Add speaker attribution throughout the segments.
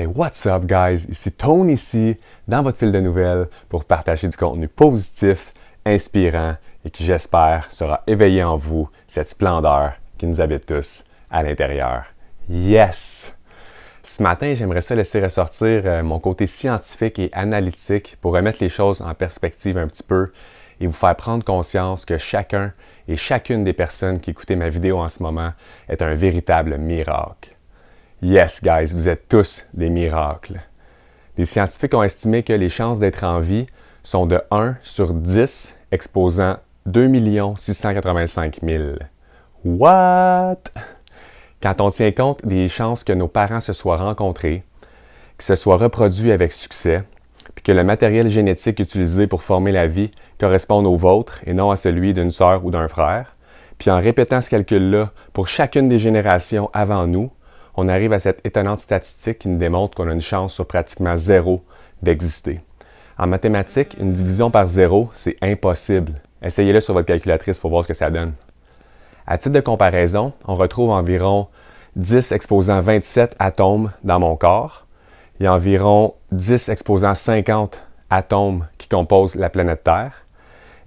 Speaker 1: Hey, what's up, guys? Ici Tone ici, dans votre fil de nouvelles, pour partager du contenu positif, inspirant et qui, j'espère, sera éveillé en vous cette splendeur qui nous habite tous à l'intérieur. Yes! Ce matin, j'aimerais ça laisser ressortir euh, mon côté scientifique et analytique pour remettre les choses en perspective un petit peu et vous faire prendre conscience que chacun et chacune des personnes qui écoutaient ma vidéo en ce moment est un véritable miracle. Yes, guys, vous êtes tous des miracles. Les scientifiques ont estimé que les chances d'être en vie sont de 1 sur 10 exposant 2 685 000. What? Quand on tient compte des chances que nos parents se soient rencontrés, que se soit reproduit avec succès, puis que le matériel génétique utilisé pour former la vie corresponde au vôtre et non à celui d'une sœur ou d'un frère, puis en répétant ce calcul-là pour chacune des générations avant nous, on arrive à cette étonnante statistique qui nous démontre qu'on a une chance sur pratiquement zéro d'exister. En mathématiques, une division par zéro, c'est impossible. Essayez-le sur votre calculatrice pour voir ce que ça donne. À titre de comparaison, on retrouve environ 10 exposant 27 atomes dans mon corps. Il y a environ 10 exposant 50 atomes qui composent la planète Terre.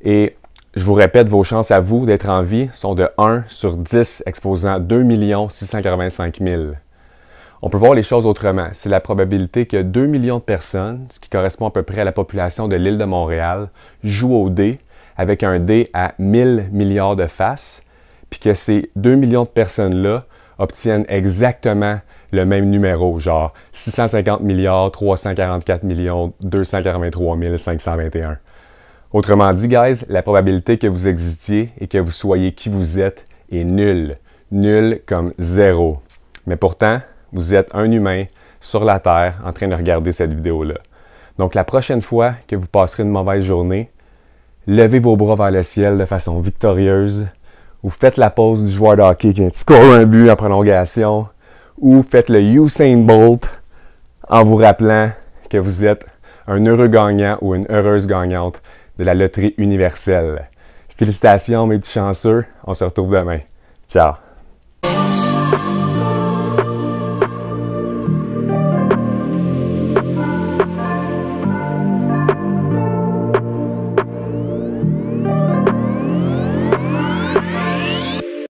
Speaker 1: Et je vous répète, vos chances à vous d'être en vie sont de 1 sur 10 exposant 2 685 000. On peut voir les choses autrement. C'est la probabilité que 2 millions de personnes, ce qui correspond à peu près à la population de l'île de Montréal, jouent au dé avec un dé à 1000 milliards de faces, puis que ces 2 millions de personnes-là obtiennent exactement le même numéro, genre 650 milliards, 344 millions, 521. Autrement dit, guys, la probabilité que vous existiez et que vous soyez qui vous êtes est nulle. Nulle comme zéro. Mais pourtant, vous êtes un humain sur la Terre en train de regarder cette vidéo-là. Donc la prochaine fois que vous passerez une mauvaise journée, levez vos bras vers le ciel de façon victorieuse, ou faites la pause du joueur de hockey qui score un but en prolongation, ou faites le Usain Bolt en vous rappelant que vous êtes un heureux gagnant ou une heureuse gagnante de la loterie universelle. Félicitations mes petits chanceux, on se retrouve demain. Ciao!